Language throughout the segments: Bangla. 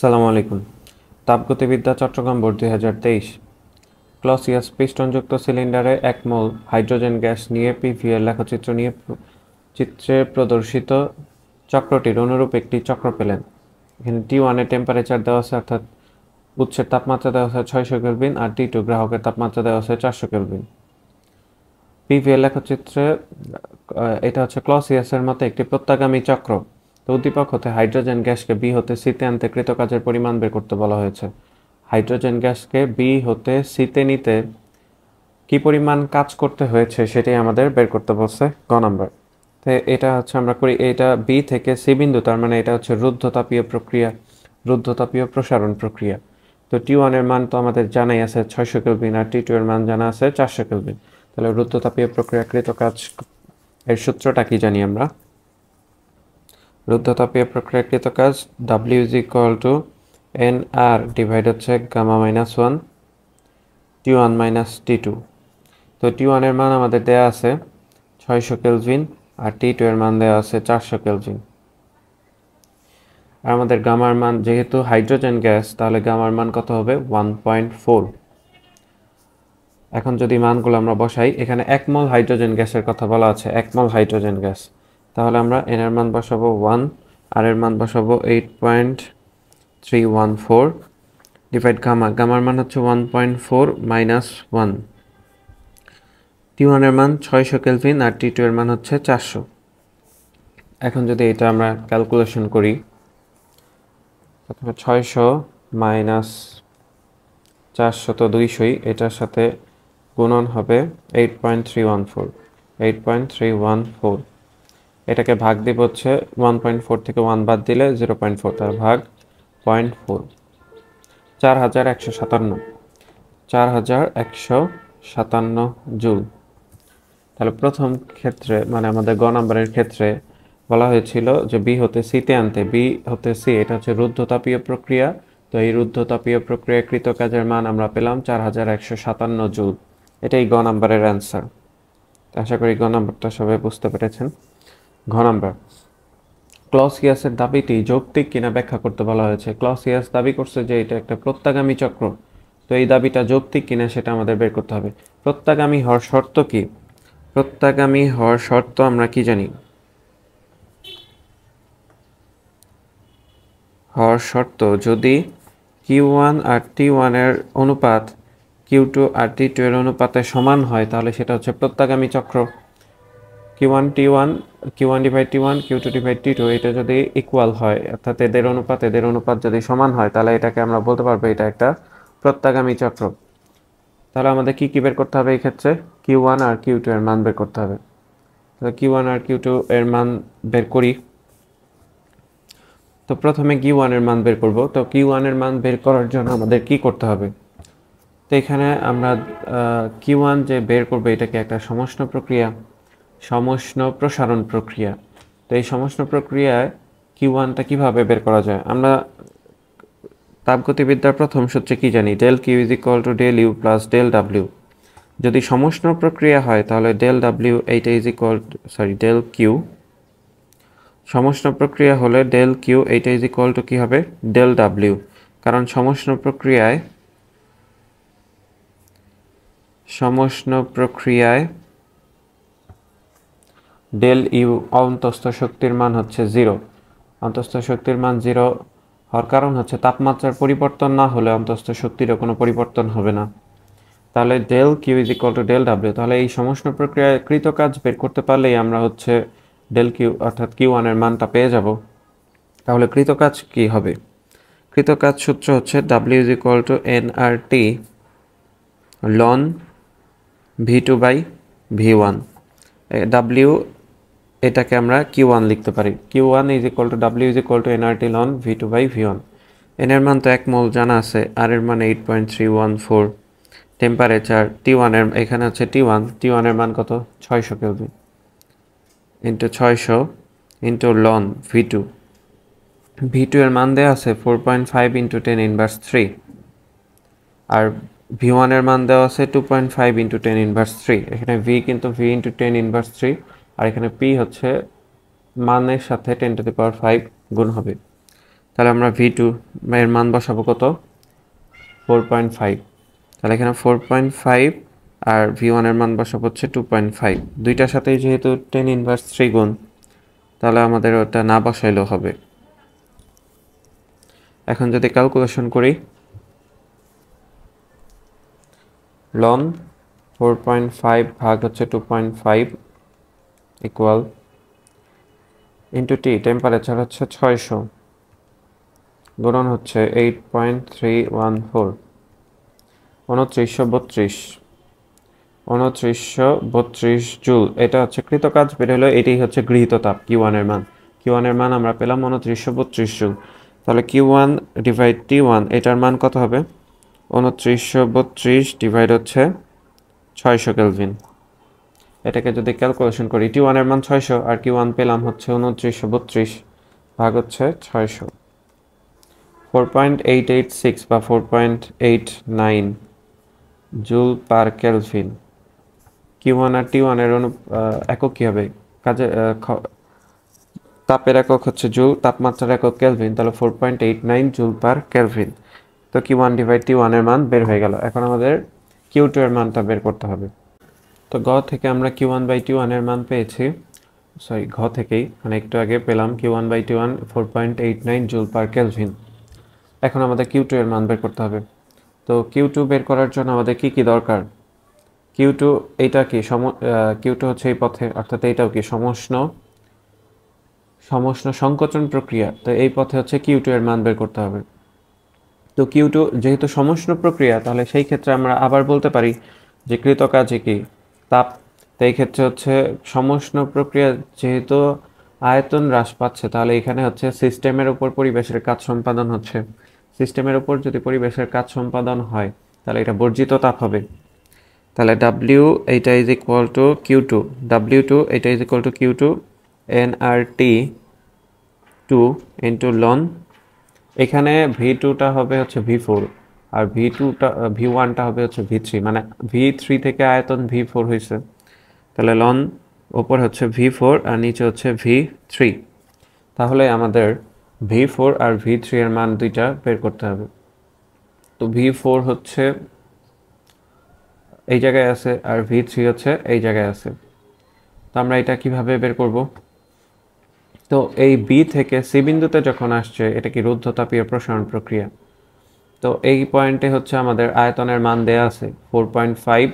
সালামু আলাইকুম তাপগতিবিদ্যা চট্টগ্রাম বোর্ড দুই হাজার তেইশ ক্লসিয়াস পিস্টনযুক্ত সিলিন্ডারে এক মোল হাইড্রোজেন গ্যাস নিয়ে পিভিএর লেখচিত্র নিয়ে চিত্রে প্রদর্শিত চক্রটির অনুরূপ একটি চক্র পেলেন এখানে টি ওয়ানের টেম্পারেচার দেওয়া আছে অর্থাৎ উৎসের তাপমাত্রা দেওয়া আছে ছয়শো কেলভিন আর টি টু গ্রাহকের তাপমাত্রা দেওয়া আছে চারশো কেলভিন পিভিএল লেখচিত্রে এটা হচ্ছে ক্লসিয়াসের মতো একটি প্রত্যাগামী চক্র তো উদ্দীপক হতে হাইড্রোজেন গ্যাসকে বি হতে সিতে আনতে কৃতকাজের পরিমাণ বের করতে বলা হয়েছে হাইড্রোজেন গ্যাসকে বি হতে সিতে নিতে কি পরিমাণ কাজ করতে হয়েছে সেটাই আমাদের বের করতে বলছে গ নম্বর তো এটা হচ্ছে আমরা করি এটা বি থেকে সি বিন্দু তার মানে এটা হচ্ছে রুদ্ধতাপীয় প্রক্রিয়া রুদ্ধতাপীয় প্রসারণ প্রক্রিয়া তো টি ওয়ানের মান তো আমাদের জানাই আছে ছয়শো কেলভিন আর টি টু এর মান জানা আছে চারশো কেলভিন তাহলে রুদ্ধতাপীয় প্রক্রিয়াকৃত কাজ এর সূত্রটা কি জানি আমরা রুদ্ধতাপীয় প্রক্রিয়াকৃত কাজ W is equal to N R divide হচ্ছে gamma minus one T one minus T two তো টি ওয়ানের মান আমাদের দেয়া আছে ছয়শো কেলভিন আর টি টু এর মান দেওয়া আছে চারশো কেলজিন আর আমাদের গামার মান যেহেতু হাইড্রোজেন গ্যাস তাহলে গামার মান কত হবে ওয়ান পয়েন্ট ফোর এখন যদি মানগুলো আমরা বসাই এখানে এক মল হাইড্রোজেন গ্যাসের কথা বলা আছে এক মল হাইড্রোজেন গ্যাস তাহলে আমরা এন এর মান বসাবো ওয়ান আর এর মান বসাবো eight point three one four divide gamma গামার মান হচ্ছে one point four minus one T ওয়ানের মান ছয়শো কেলভিন আর টি টু এর মান হচ্ছে চারশো এখন যদি এটা আমরা ক্যালকুলেশন করি প্রথমে ছয়শো মাইনাস চারশো তো দুইশোই এটার সাথে গুণন হবে eight point three one four eight point three one four এটাকে ভাগ দিব হচ্ছে ওয়ান পয়েন্ট ফোর থেকে ওয়ান বাদ দিলে জিরো পয়েন্ট ফোর তার ভাগ পয়েন্ট ফোর চার হাজার একশো সাতান্ন চার হাজার একশো সাতান্ন জুল তাহলে প্রথম ক্ষেত্রে মানে আমাদের গ নাম্বারের ক্ষেত্রে বলা হয়েছিল যে বি হতে সিতে আনতে বি হতে সি এটা হচ্ছে রুদ্ধতাপীয় প্রক্রিয়া তো এই রুদ্ধতাপীয় কৃত কাজের মান আমরা পেলাম চার হাজার একশো সাতান্ন জুল এটাই গ নাম্বারের অ্যান্সার আশা করি গ নাম্বারটা সবাই বুঝতে পেরেছেন ঘ নাম্বার ক্লসিয়াসের দাবিটি যৌক্তিক কিনা ব্যাখ্যা করতে বলা হয়েছে ক্লসিয়াস দাবি করছে যে এটা একটা প্রত্যাগামী চক্র তো এই দাবিটা যৌক্তিক কিনা সেটা আমাদের বের করতে হবে প্রত্যাগামী হওয়ার শর্ত কি প্রত্যাগামী হওয়ার শর্ত আমরা কি জানি হওয়ার শর্ত যদি কিউ ওয়ান আর টি ওয়ানের অনুপাত কিউ টু আর টি টু এর অনুপাতে সমান হয় তাহলে সেটা হচ্ছে প্রত্যাগামী চক্র Q one T one Q one divide T one Q two divide T two এটা যদি ইকুয়াল হয় অর্থাৎ এদের অনুপাত এদের অনুপাত যদি সমান হয় তাহলে এটাকে আমরা বলতে পারবো এটা একটা প্রত্যাগামী চক্র তাহলে আমাদের কি কি বের করতে হবে এই ক্ষেত্রে কিউ ওয়ান আর কিউ টু এর মান বের করতে হবে তাহলে কিউ ওয়ান আর কিউ টু এর মান বের করি তো প্রথমে কিউ এর মান বের করব তো কিউ এর মান বের করার জন্য আমাদের কি করতে হবে তো এখানে আমরা কিউ ওয়ান যে বের করবো এটাকে একটা সমষ্ণ প্রক্রিয়া সমষ্ণ প্রসারণ প্রক্রিয়া তো এই সমষ্ণ প্রক্রিয়ায় কিউ ওয়ানটা কীভাবে বের করা যায় আমরা তাপগতিবিদ্যার প্রথম সূত্রে কি জানি del Q is equal to del U plus del W যদি সমষ্ণ প্রক্রিয়া হয় তাহলে ডেল ডাব্লিউ এইটা is equal sorry del Q সমষ্ণ প্রক্রিয়া হলে ডেল কিউ এইটা ইজ ইকুয়াল টু কী হবে ডেল ডাব্লিউ কারণ সমষ্ণ প্রক্রিয়ায় সমষ্ণ প্রক্রিয়ায় ডেল ইউ অন্তস্থ শক্তির মান হচ্ছে জিরো অন্তস্থ শক্তির মান জিরো হওয়ার কারণ হচ্ছে তাপমাত্রার পরিবর্তন না হলে অন্তস্থ শক্তিরও কোনো পরিবর্তন হবে না তাহলে del Q is equal to del W তাহলে এই সমস্ত প্রক্রিয়ায় কৃত কাজ বের করতে পারলেই আমরা হচ্ছে ডেল কিউ অর্থাৎ কিউ ওয়ানের মানটা পেয়ে যাব তাহলে কৃত কাজ কী হবে কৃত কাজ সূত্র হচ্ছে W is equal to N R T ln V two by V one W এটাকে আমরা কিউ ওয়ান লিখতে পারি Q one is equal to W is equal to NRT ln V two by V one N এর মান তো এক মোল জানা আছে আর এর মান eight point three one four temperature T ওয়ানের এখানে হচ্ছে টি ওয়ান টি ওয়ানের মান কত ছয়শো কেলভিন ইন্টু ছয়শো into ln V two V two এর মান দেওয়া আছে four point five into ten inverse three আর ভি ওয়ানের মান দেওয়া আছে two point five into ten inverse three এখানে ভি কিন্তু V into ten inverse three আর এখানে পি হচ্ছে মানের সাথে ten to the power five গুণ হবে তাহলে আমরা ভি টু এর মান বসাবো কত ফোর পয়েন্ট ফাইভ তাহলে এখানে ফোর পয়েন্ট ফাইভ আর ভি ওয়ানের মান বসাবো হচ্ছে টু পয়েন্ট ফাইভ দুইটার সাথেই যেহেতু টেন ইনভার্স থ্রি গুণ তাহলে আমাদের ওটা না বসাইলেও হবে এখন যদি ক্যালকুলেশন করি লন ফোর পয়েন্ট ফাইভ ভাগ হচ্ছে two point five equal into T temperature হচ্ছে ছয়শো গুণন হচ্ছে eight point three one four উনত্রিশশো বত্রিশ উনত্রিশশো বত্রিশ জুল এটা হচ্ছে কৃত কাজ বের হলো এটাই হচ্ছে গৃহীত তাপ কিউ ওয়ানের মান কিউ ওয়ানের মান আমরা পেলাম উনত্রিশশো বত্রিশ জুল তাহলে Q one divide T one এটার মান কত হবে উনত্রিশশো বত্রিশ ডিভাইড হচ্ছে ছয়শো কেলভিন এটাকে যদি ক্যালকুলেশন করি টি ওয়ানের মান ছয়শো আর কি ওয়ান পেলাম হচ্ছে উনত্রিশশো বত্রিশ ভাগ হচ্ছে ছয়শো four point eight eight six বা four point eight nine joule per kelvin Q one আর টি ওয়ানের অনু একক কী হবে কাজে তাপের একক হচ্ছে জুল তাপমাত্রার একক ক্যালভিন তাহলে four point eight nine joule per kelvin তো কি ওয়ান ডিভাইড টি ওয়ানের মান বের হয়ে গেল এখন আমাদের কিউ টু এর মানটা বের করতে হবে তো গ থেকে আমরা কিউ ওয়ান বাই টি ওয়ানের মান পেয়েছি সরি ঘ থেকেই মানে একটু আগে পেলাম Q one by T one four point eight nine joule per kelvin এখন আমাদের কিউ টু এর মান বের করতে হবে তো কিউ টু বের করার জন্য আমাদের কি কি দরকার কিউ টু এইটা কি সম কিউ টু হচ্ছে এই পথে অর্থাৎ এইটাও কি সমষ্ণ সমষ্ণ সংকোচন প্রক্রিয়া তো এই পথে হচ্ছে কিউ টু এর মান বের করতে হবে তো কিউ টু যেহেতু সমষ্ণ প্রক্রিয়া তাহলে সেই ক্ষেত্রে আমরা আবার বলতে পারি যে কৃতকাজে কাজে কি তাপ তো ক্ষেত্রে হচ্ছে সমষ্ণ প্রক্রিয়া যেহেতু আয়তন হ্রাস পাচ্ছে তাহলে এখানে হচ্ছে সিস্টেমের উপর পরিবেশের কাজ সম্পাদন হচ্ছে সিস্টেমের উপর যদি পরিবেশের কাজ সম্পাদন হয় তাহলে এটা বর্জিত তাপ হবে তাহলে ডাব্লিউ এইটা is equal to Q two W two এইটা is equal to Q two N R T two into ln এখানে ভি টুটা হবে হচ্ছে ভি ফোর আর ভি টুটা ভি ওয়ানটা হবে হচ্ছে ভি থ্রি মানে ভি থ্রি থেকে আয়তন ভি ফোর হয়েছে তাহলে লন ওপর হচ্ছে ভি ফোর আর নিচে হচ্ছে ভি থ্রি তাহলে আমাদের ভি ফোর আর ভি থ্রি এর মান দুইটা বের করতে হবে তো ভি ফোর হচ্ছে এই জায়গায় আছে আর ভি থ্রি হচ্ছে এই জায়গায় আছে তো আমরা এটা কিভাবে বের করব তো এই বি থেকে সি বিন্দুতে যখন আসছে এটা কি রুদ্ধতাপীয় প্রসারণ প্রক্রিয়া তো এই পয়েন্টে হচ্ছে আমাদের আয়তনের মান দেয়া আছে four point five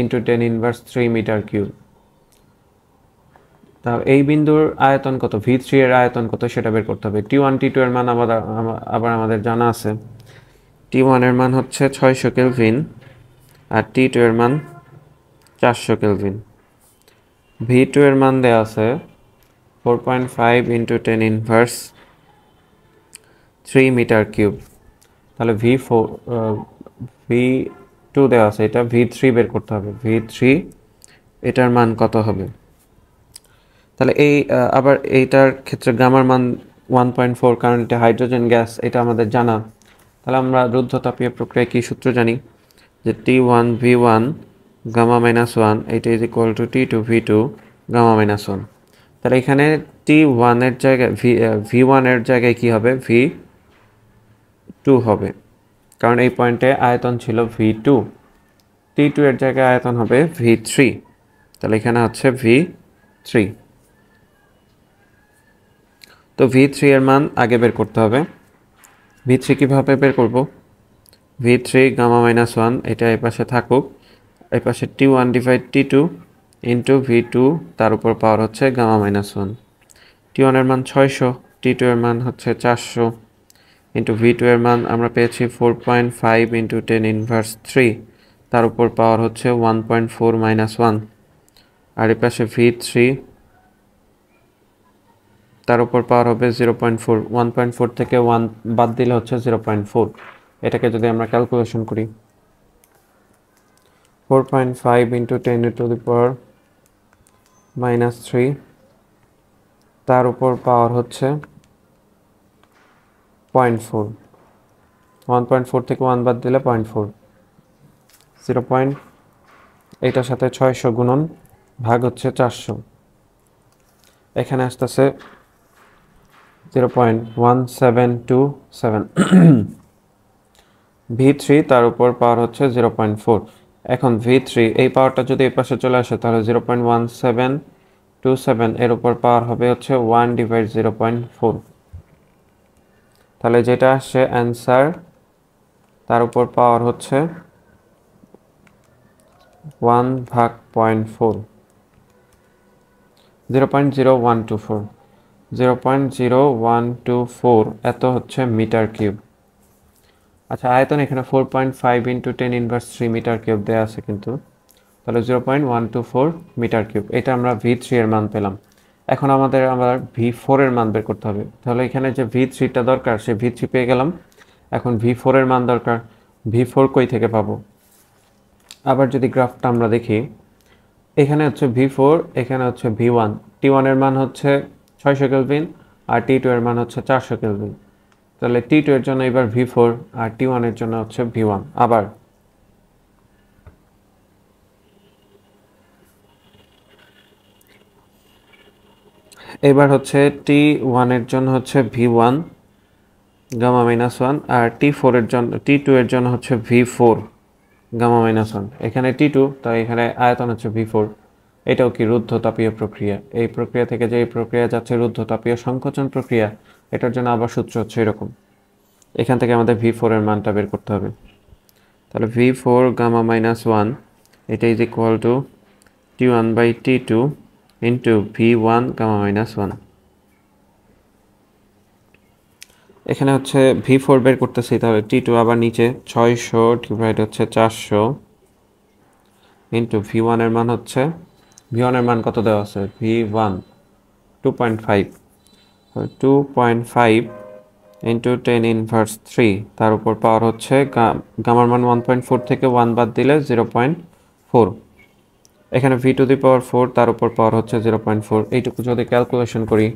into ten inverse three metre cube তা এই বিন্দুর আয়তন কত ভি থ্রি এর আয়তন কত সেটা বের করতে হবে টি ওয়ান টি টু এর মান আবার আবার আমাদের জানা আছে টি ওয়ানের মান হচ্ছে ছয়শো কেলভিন আর টি টু এর মান চারশো কেলভিন ভি টু এর মান দেওয়া আছে four point five into ten inverse three metre cube তাহলে ভি ফোর ভি টু দেওয়া আছে এটা ভি থ্রি বের করতে হবে ভি থ্রি এটার মান কত হবে তাহলে এই আবার এইটার ক্ষেত্রে গ্রামার মান ওয়ান পয়েন্ট ফোর কারণ এটা হাইড্রোজেন গ্যাস এটা আমাদের জানা তাহলে আমরা রুদ্ধতাপীয় প্রক্রিয়া কী সূত্র জানি যে T one V one gamma minus one এইটা is equal to T two V two gamma minus one তাহলে এখানে টি ওয়ানের জায়গায় ভি ভি ওয়ানের জায়গায় কী হবে ভি টু হবে কারণ এই পয়েন্টে আয়তন ছিল ভি টু টি টু এর জায়গায় আয়তন হবে ভি থ্রি তাহলে এখানে হচ্ছে ভি থ্রি তো ভি থ্রি এর মান আগে বের করতে হবে ভি থ্রি কীভাবে বের করবো V three gamma minus one এটা এই পাশে থাকুক এই পাশে T one divide T two into V two তার উপর পাওয়ার হচ্ছে গামা মাইনাস ওয়ান টি ওয়ানের মান ছয়শো টি টু এর মান হচ্ছে চারশো ইন্টু ভি টু এর মান আমরা পেয়েছি four point five into ten inverse three তার উপর পাওয়ার হচ্ছে one point four minus one আর এর পাশে ভি থ্রি তার উপর পাওয়ার হবে zero point four one point four থেকে ওয়ান বাদ দিলে হচ্ছে জিরো পয়েন্ট ফোর এটাকে যদি আমরা ক্যালকুলেশন করি four point five into ten to the power minus three তার উপর পাওয়ার হচ্ছে point four one point four থেকে ওয়ান বাদ দিলে পয়েন্ট ফোর জিরো পয়েন্ট এইটার সাথে ছয়শো গুণন ভাগ হচ্ছে চারশো এখানে আসতেছে zero point one seven two seven V three তার উপর পাওয়ার হচ্ছে জিরো পয়েন্ট ফোর এখন ভি থ্রি এই পাওয়ারটা যদি এই পাশে চলে আসে তাহলে zero point one seven two seven এর উপর পাওয়ার হবে হচ্ছে one divide zero point four তাহলে যেটা আসছে অ্যান্সার তার উপর পাওয়ার হচ্ছে ওয়ান ভাগ point four zero point zero one two four zero point zero one two four এত হচ্ছে মিটার কিউব আচ্ছা আয়তন এখানে four point five into ten inverse three metre cube দেওয়া আছে কিন্তু তাহলে zero point one two four metre cube এটা আমরা ভি থ্রি এর মান পেলাম এখন আমাদের আমরা ভি ফোরের মান বের করতে হবে তাহলে এখানে যে ভি থ্রিটা দরকার সে ভি থ্রি পেয়ে গেলাম এখন ভি ফোরের মান দরকার ভি ফোর কই থেকে পাবো আবার যদি গ্রাফটা আমরা দেখি এখানে হচ্ছে ভি ফোর এখানে হচ্ছে ভি ওয়ান টি ওয়ানের মান হচ্ছে ছয়শো কেলভিন আর টি টু এর মান হচ্ছে চারশো কেলভিন তাহলে টি টু এর জন্য এবার ভি ফোর আর টি ওয়ানের জন্য হচ্ছে ভি ওয়ান আবার এবার হচ্ছে টি ওয়ানের জন্য হচ্ছে V one gamma minus one আর টি ফোরের জন্য টি টু এর জন্য হচ্ছে V four gamma minus one এখানে টি টু তাই এখানে আয়তন হচ্ছে ভি ফোর এটাও কি রুদ্ধতাপীয় প্রক্রিয়া এই প্রক্রিয়া থেকে যে এই প্রক্রিয়া যাচ্ছে রুদ্ধতাপীয় সংকোচন প্রক্রিয়া এটার জন্য আবার সূত্র হচ্ছে এরকম এখান থেকে আমাদের ভি ফোরের মানটা বের করতে হবে তাহলে V four gamma minus one এটা is equal to T one by T two into V one gamma minus one এখানে হচ্ছে ভি ফোর বের করতেছি তাহলে টি টু আবার নিচে ছয়শো ডিভাইড হচ্ছে চারশো ইন্টু ভি ওয়ানের মান হচ্ছে ভি ওয়ানের মান কত দেওয়া আছে V one two point five two point five into ten inverse three তার উপর পাওয়ার হচ্ছে গামার মান ওয়ান পয়েন্ট ফোর থেকে ওয়ান বাদ দিলে জিরো পয়েন্ট ফোর এখানে V to the power four তার উপর পাওয়ার হচ্ছে জিরো পয়েন্ট ফোর এইটুকু যদি ক্যালকুলেশন করি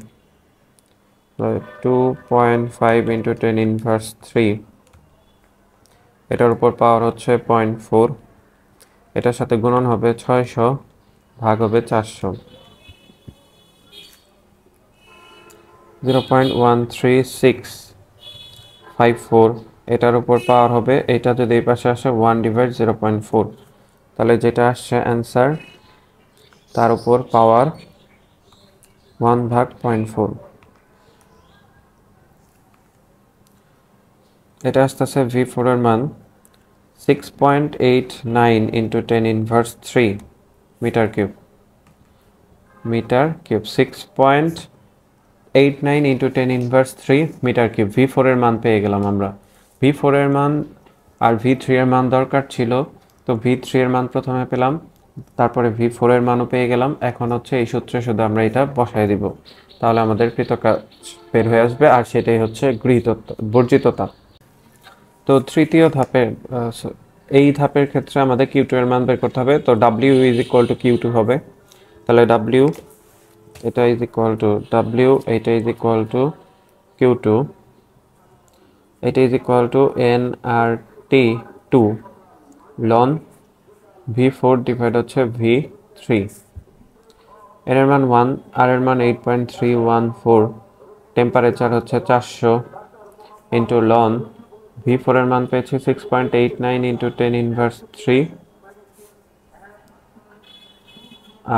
two point five into ten inverse three এটার উপর পাওয়ার হচ্ছে পয়েন্ট ফোর এটার সাথে গুণন হবে ছয়শো ভাগ হবে চারশো zero point one three six five four এটার উপর পাওয়ার হবে এটা যদি এই পাশে আসে one divide zero point four তাহলে যেটা আসছে অ্যান্সার তার উপর পাওয়ার ওয়ান ভাগ পয়েন্ট ফোর এটা আসতেছে ভি ফোরের মান six point eight nine into ten inverse three metre cube metre cube six point eight nine into ten inverse three metre cube V ফোরের মান পেয়ে গেলাম আমরা ভি ফোরের মান আর ভি থ্রি এর মান দরকার ছিল তো ভি থ্রি এর মান প্রথমে পেলাম তারপরে ভি ফোর এর মানও পেয়ে গেলাম এখন হচ্ছে এই সূত্রে শুধু আমরা এটা বসায় দিব তাহলে আমাদের কৃত বের হয়ে আসবে আর সেটাই হচ্ছে গৃহীত বর্জিততা তো তৃতীয় ধাপের এই ধাপের ক্ষেত্রে আমাদের কিউ টু এর মান বের করতে হবে তো W is equal to Q two হবে তাহলে ডাব্লিউ এটা ইজ ইকুয়াল টু ডাব্লিউ এটা is equal to Q two এটা is equal to N R T two ln V four divide হচ্ছে ভি থ্রি এর মান ওয়ান আর এর মান eight point three one four temperature হচ্ছে চারশো ইন্টু লন ভি ফোরের মান পেয়েছি six point eight nine into ten inverse three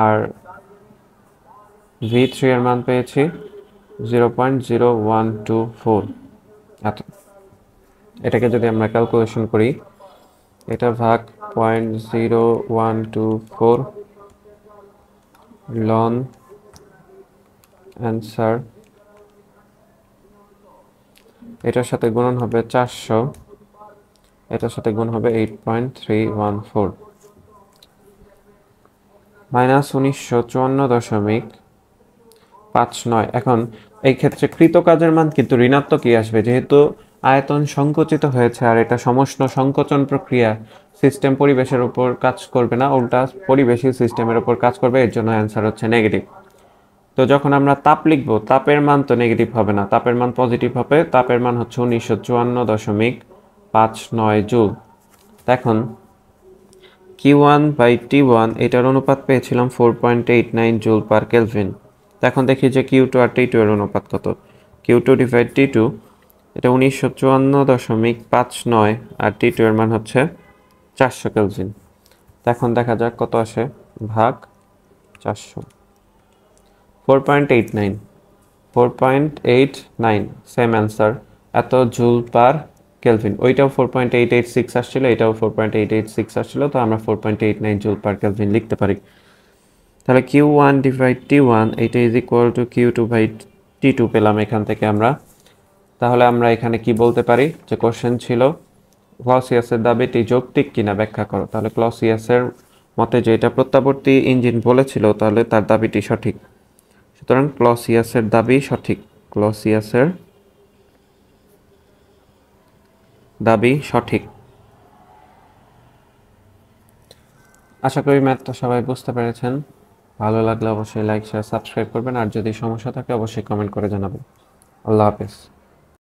আর ভি থ্রি এর মান পেয়েছি zero point zero one two four এত এটাকে যদি আমরা ক্যালকুলেশন করি এটা ভাগ point zero one two four ln answer এটার সাথে গুণন হবে চারশো এটার সাথে গুণ হবে eight point three one four minus উনিশশো চুয়ান্ন দশমিক পাঁচ নয় এখন এই ক্ষেত্রে কৃত কাজের মান কিন্তু ঋণাত্মকই আসবে যেহেতু আয়তন সংকুচিত হয়েছে আর এটা সমস্ত সংকোচন প্রক্রিয়া সিস্টেম পরিবেশের উপর কাজ করবে না উল্টা পরিবেশই সিস্টেমের উপর কাজ করবে এর জন্য অ্যান্সার হচ্ছে নেগেটিভ তো যখন আমরা তাপ লিখব তাপের মান তো নেগেটিভ হবে না তাপের মান পজিটিভ হবে তাপের মান হচ্ছে উনিশশো চুয়ান্ন দশমিক পাঁচ নয় জুল এখন কি ওয়ান বাই টি ওয়ান এটার অনুপাত পেয়েছিলাম four point eight nine joule per kelvin তো এখন দেখি যে কিউ টু আর টি টু এর অনুপাত কত Q two divide T two এটা উনিশশো চুয়ান্ন দশমিক পাঁচ নয় আর টি টু এর মান হচ্ছে চারশো কেলজিন তো এখন দেখা যাক কত আসে ভাগ চারশো four point eight nine four point eight nine same answer এত জুল পার কেলভিন ওইটাও four point eight eight six আসছিলো এটাও four point eight eight six আসছিলো তো আমরা four point eight nine joule per kelvin লিখতে পারি তাহলে Q one divide T one এইটা is equal to Q two by T two পেলাম এখান থেকে আমরা তাহলে আমরা এখানে কি বলতে পারি যে কোশ্চেন ছিল ক্লসিয়াসের দাবিটি যৌক্তিক কিনা ব্যাখ্যা করো তাহলে ক্লসিয়াসের মতে যে এটা প্রত্যাবর্তী ইঞ্জিন বলেছিল তাহলে তার দাবিটি সঠিক সুতরাং ক্লসিয়াসের দাবি সঠিক ক্লসিয়াসের দাবি সঠিক আশা করি ম্যাথটা সবাই বুঝতে পেরেছেন ভালো লাগলে অবশ্যই লাইক শেয়ার সাবস্ক্রাইব করবেন আর যদি সমস্যা থাকে অবশ্যই কমেন্ট করে জানাবেন আল্লাহ হাফেজ